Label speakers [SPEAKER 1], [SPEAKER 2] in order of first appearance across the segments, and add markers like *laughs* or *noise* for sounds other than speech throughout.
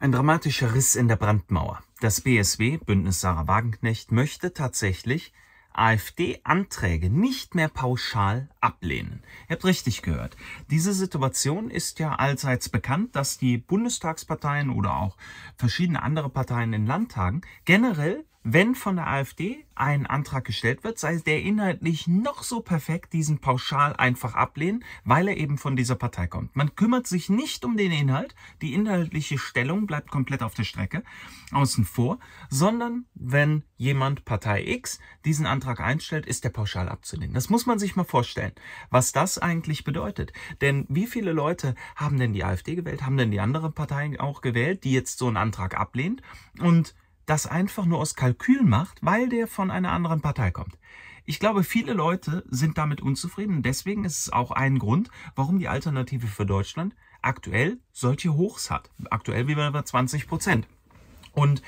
[SPEAKER 1] Ein dramatischer Riss in der Brandmauer. Das BSW, Bündnis Sarah Wagenknecht, möchte tatsächlich AfD-Anträge nicht mehr pauschal ablehnen. Ihr habt richtig gehört. Diese Situation ist ja allseits bekannt, dass die Bundestagsparteien oder auch verschiedene andere Parteien in Landtagen generell wenn von der AfD ein Antrag gestellt wird, sei der inhaltlich noch so perfekt, diesen pauschal einfach ablehnen, weil er eben von dieser Partei kommt. Man kümmert sich nicht um den Inhalt, die inhaltliche Stellung bleibt komplett auf der Strecke, außen vor, sondern wenn jemand Partei X diesen Antrag einstellt, ist der pauschal abzulehnen. Das muss man sich mal vorstellen, was das eigentlich bedeutet. Denn wie viele Leute haben denn die AfD gewählt, haben denn die anderen Parteien auch gewählt, die jetzt so einen Antrag ablehnt und das einfach nur aus Kalkül macht, weil der von einer anderen Partei kommt. Ich glaube, viele Leute sind damit unzufrieden. Deswegen ist es auch ein Grund, warum die Alternative für Deutschland aktuell solche Hochs hat. Aktuell wie bei 20 Prozent. Und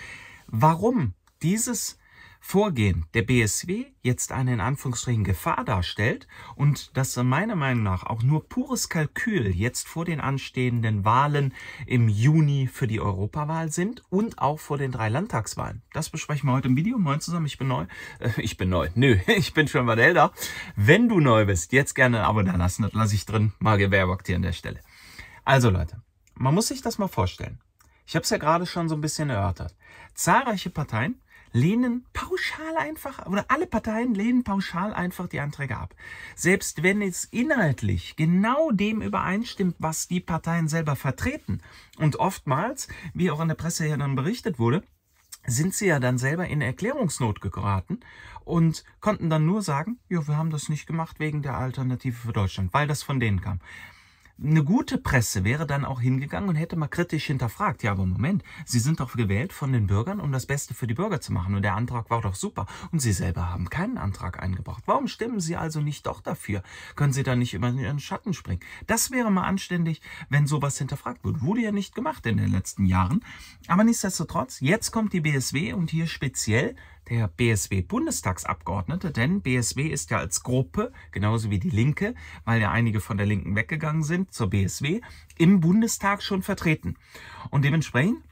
[SPEAKER 1] warum dieses Vorgehen der BSW jetzt eine in Anführungsstrichen Gefahr darstellt und dass meiner Meinung nach auch nur pures Kalkül jetzt vor den anstehenden Wahlen im Juni für die Europawahl sind und auch vor den drei Landtagswahlen. Das besprechen wir heute im Video. Moin zusammen, ich bin neu. Äh, ich bin neu. Nö, *laughs* ich bin schon mal älter. Wenn du neu bist, jetzt gerne ein Abo da lassen. Das lasse ich drin. Mal gewerbakt hier an der Stelle. Also Leute, man muss sich das mal vorstellen. Ich habe es ja gerade schon so ein bisschen erörtert. Zahlreiche Parteien lehnen pauschal einfach, oder alle Parteien lehnen pauschal einfach die Anträge ab. Selbst wenn es inhaltlich genau dem übereinstimmt, was die Parteien selber vertreten. Und oftmals, wie auch in der Presse ja dann berichtet wurde, sind sie ja dann selber in Erklärungsnot geraten und konnten dann nur sagen, ja, wir haben das nicht gemacht wegen der Alternative für Deutschland, weil das von denen kam. Eine gute Presse wäre dann auch hingegangen und hätte mal kritisch hinterfragt, ja, aber Moment, Sie sind doch gewählt von den Bürgern, um das Beste für die Bürger zu machen und der Antrag war doch super und Sie selber haben keinen Antrag eingebracht. Warum stimmen Sie also nicht doch dafür? Können Sie da nicht immer in Ihren Schatten springen? Das wäre mal anständig, wenn sowas hinterfragt wird. Wurde ja nicht gemacht in den letzten Jahren. Aber nichtsdestotrotz, jetzt kommt die BSW und hier speziell der BSW-Bundestagsabgeordnete, denn BSW ist ja als Gruppe, genauso wie die Linke, weil ja einige von der Linken weggegangen sind zur BSW, im Bundestag schon vertreten. Und dementsprechend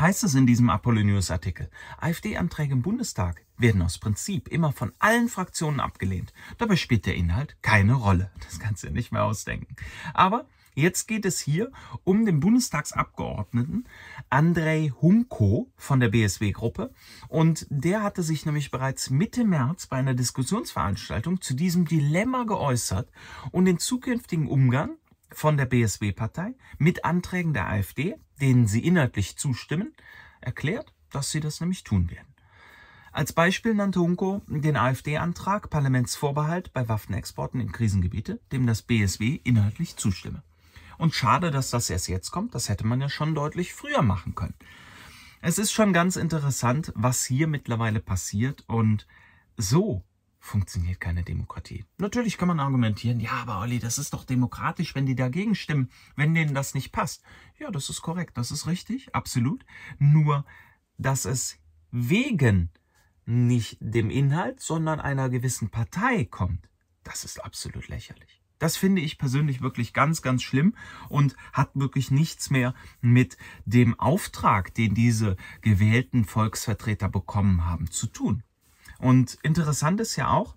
[SPEAKER 1] heißt es in diesem Apollonius-Artikel, AfD-Anträge im Bundestag werden aus Prinzip immer von allen Fraktionen abgelehnt. Dabei spielt der Inhalt keine Rolle. Das kannst du dir nicht mehr ausdenken. Aber Jetzt geht es hier um den Bundestagsabgeordneten Andrei Humko von der BSW-Gruppe. Und der hatte sich nämlich bereits Mitte März bei einer Diskussionsveranstaltung zu diesem Dilemma geäußert und den zukünftigen Umgang von der BSW-Partei mit Anträgen der AfD, denen sie inhaltlich zustimmen, erklärt, dass sie das nämlich tun werden. Als Beispiel nannte Hunko den AfD-Antrag Parlamentsvorbehalt bei Waffenexporten in Krisengebiete, dem das BSW inhaltlich zustimme. Und schade, dass das erst jetzt kommt. Das hätte man ja schon deutlich früher machen können. Es ist schon ganz interessant, was hier mittlerweile passiert. Und so funktioniert keine Demokratie. Natürlich kann man argumentieren, ja, aber Olli, das ist doch demokratisch, wenn die dagegen stimmen, wenn denen das nicht passt. Ja, das ist korrekt, das ist richtig, absolut. Nur, dass es wegen nicht dem Inhalt, sondern einer gewissen Partei kommt, das ist absolut lächerlich. Das finde ich persönlich wirklich ganz, ganz schlimm und hat wirklich nichts mehr mit dem Auftrag, den diese gewählten Volksvertreter bekommen haben, zu tun. Und interessant ist ja auch,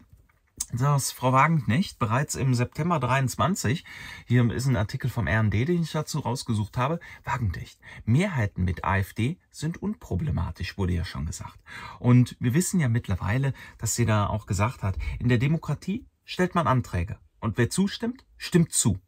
[SPEAKER 1] dass Frau Wagenknecht bereits im September 23, hier ist ein Artikel vom RND, den ich dazu rausgesucht habe, Wagenknecht, Mehrheiten mit AfD sind unproblematisch, wurde ja schon gesagt. Und wir wissen ja mittlerweile, dass sie da auch gesagt hat, in der Demokratie stellt man Anträge. Und wer zustimmt, stimmt zu,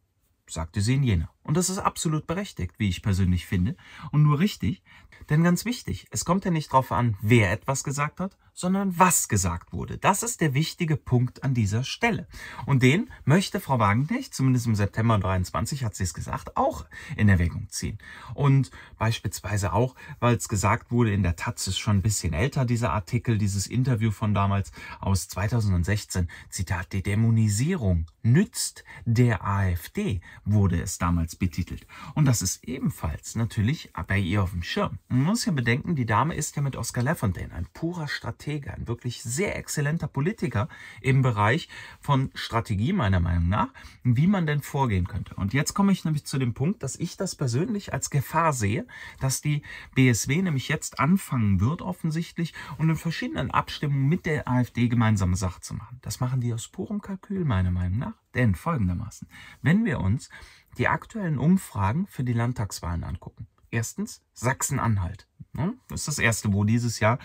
[SPEAKER 1] sagte sie in Jena. Und das ist absolut berechtigt, wie ich persönlich finde. Und nur richtig. Denn ganz wichtig, es kommt ja nicht darauf an, wer etwas gesagt hat, sondern was gesagt wurde. Das ist der wichtige Punkt an dieser Stelle. Und den möchte Frau Wagenknecht, zumindest im September 23 hat sie es gesagt, auch in Erwägung ziehen. Und beispielsweise auch, weil es gesagt wurde, in der Taz ist schon ein bisschen älter dieser Artikel, dieses Interview von damals aus 2016, Zitat, die Dämonisierung nützt der AfD, wurde es damals Platz betitelt. Und das ist ebenfalls natürlich bei ihr auf dem Schirm. Man muss ja bedenken, die Dame ist ja mit Oscar Lafontaine ein purer Stratege, ein wirklich sehr exzellenter Politiker im Bereich von Strategie meiner Meinung nach, wie man denn vorgehen könnte. Und jetzt komme ich nämlich zu dem Punkt, dass ich das persönlich als Gefahr sehe, dass die BSW nämlich jetzt anfangen wird offensichtlich und in verschiedenen Abstimmungen mit der AfD gemeinsame Sache zu machen. Das machen die aus purem Kalkül meiner Meinung nach. Denn folgendermaßen, wenn wir uns die aktuellen Umfragen für die Landtagswahlen angucken, erstens Sachsen-Anhalt. Ne? Das ist das erste, wo dieses Jahr,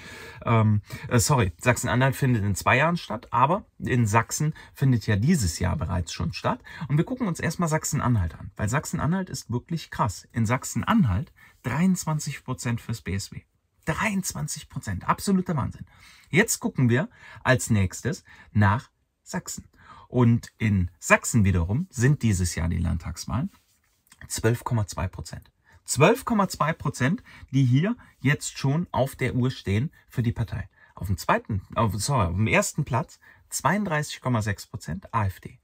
[SPEAKER 1] ähm, äh, sorry, Sachsen-Anhalt findet in zwei Jahren statt, aber in Sachsen findet ja dieses Jahr bereits schon statt. Und wir gucken uns erstmal Sachsen-Anhalt an, weil Sachsen-Anhalt ist wirklich krass. In Sachsen-Anhalt 23 Prozent fürs BSW. 23 Prozent, absoluter Wahnsinn. Jetzt gucken wir als nächstes nach Sachsen. Und in Sachsen wiederum sind dieses Jahr die Landtagswahlen 12,2 Prozent. 12,2 Prozent, die hier jetzt schon auf der Uhr stehen für die Partei. Auf dem zweiten, auf, sorry, auf dem ersten Platz 32,6 Prozent AfD.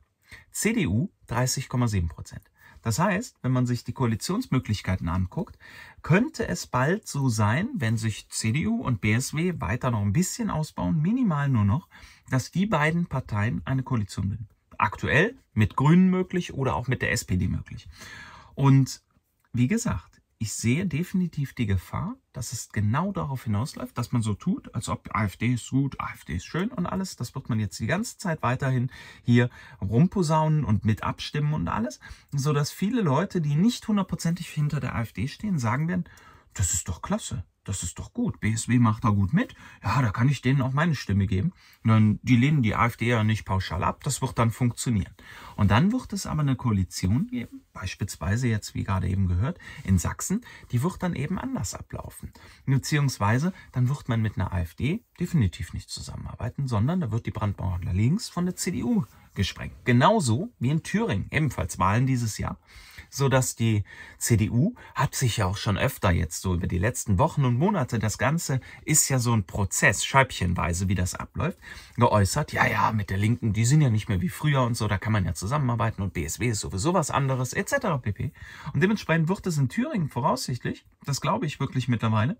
[SPEAKER 1] CDU 30,7 Prozent. Das heißt, wenn man sich die Koalitionsmöglichkeiten anguckt, könnte es bald so sein, wenn sich CDU und BSW weiter noch ein bisschen ausbauen, minimal nur noch, dass die beiden Parteien eine Koalition bilden. Aktuell mit Grünen möglich oder auch mit der SPD möglich. Und wie gesagt, ich sehe definitiv die Gefahr, dass es genau darauf hinausläuft, dass man so tut, als ob AfD ist gut, AfD ist schön und alles. Das wird man jetzt die ganze Zeit weiterhin hier rumposaunen und mit abstimmen und alles, sodass viele Leute, die nicht hundertprozentig hinter der AfD stehen, sagen werden, das ist doch klasse das ist doch gut. BSW macht da gut mit. Ja, da kann ich denen auch meine Stimme geben. Nun, die lehnen die AfD ja nicht pauschal ab. Das wird dann funktionieren. Und dann wird es aber eine Koalition geben, beispielsweise jetzt, wie gerade eben gehört, in Sachsen, die wird dann eben anders ablaufen. Beziehungsweise, dann wird man mit einer AfD definitiv nicht zusammenarbeiten, sondern da wird die Brandenburger Links von der CDU gesprengt. Genauso wie in Thüringen, ebenfalls Wahlen dieses Jahr sodass die CDU hat sich ja auch schon öfter jetzt so über die letzten Wochen und Monate, das Ganze ist ja so ein Prozess, scheibchenweise, wie das abläuft, geäußert, ja, ja, mit der Linken, die sind ja nicht mehr wie früher und so, da kann man ja zusammenarbeiten und BSW ist sowieso was anderes, etc. pp. Und dementsprechend wird es in Thüringen voraussichtlich, das glaube ich wirklich mittlerweile,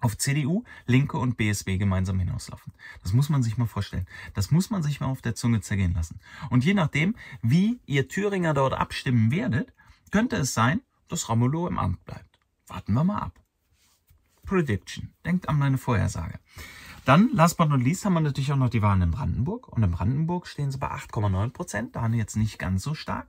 [SPEAKER 1] auf CDU, Linke und BSW gemeinsam hinauslaufen. Das muss man sich mal vorstellen. Das muss man sich mal auf der Zunge zergehen lassen. Und je nachdem, wie ihr Thüringer dort abstimmen werdet, könnte es sein, dass Romulo im Amt bleibt. Warten wir mal ab. Prediction. Denkt an meine Vorhersage. Dann, last but not least, haben wir natürlich auch noch die Wahlen in Brandenburg. Und in Brandenburg stehen sie bei 8,9 Prozent. Da jetzt nicht ganz so stark.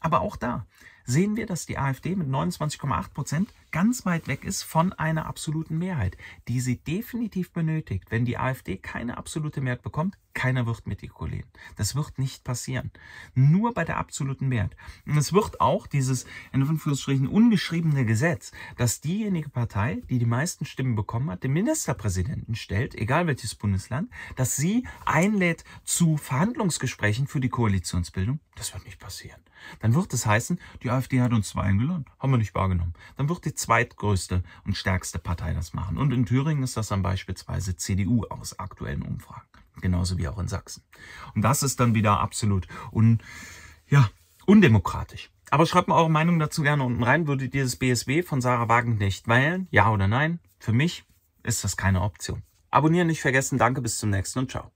[SPEAKER 1] Aber auch da sehen wir, dass die AfD mit 29,8 Prozent ganz weit weg ist von einer absoluten Mehrheit, die sie definitiv benötigt. Wenn die AfD keine absolute Mehrheit bekommt, keiner wird mit ihr mitikolen. Das wird nicht passieren. Nur bei der absoluten Mehrheit. Und es wird auch dieses in Anführungsstrichen ungeschriebene Gesetz, dass diejenige Partei, die die meisten Stimmen bekommen hat, den Ministerpräsidenten stellt, egal welches Bundesland, dass sie einlädt zu Verhandlungsgesprächen für die Koalitionsbildung. Das wird nicht passieren. Dann wird es heißen, die AfD hat uns zwar eingeladen, haben wir nicht wahrgenommen. Dann wird die zweitgrößte und stärkste Partei das machen. Und in Thüringen ist das dann beispielsweise CDU aus aktuellen Umfragen. Genauso wie auch in Sachsen. Und das ist dann wieder absolut un, ja, undemokratisch. Aber schreibt mir eure Meinung dazu gerne unten rein. Würdet ihr das BSW von Sarah nicht wählen? Ja oder nein? Für mich ist das keine Option. Abonnieren nicht vergessen. Danke, bis zum nächsten und ciao.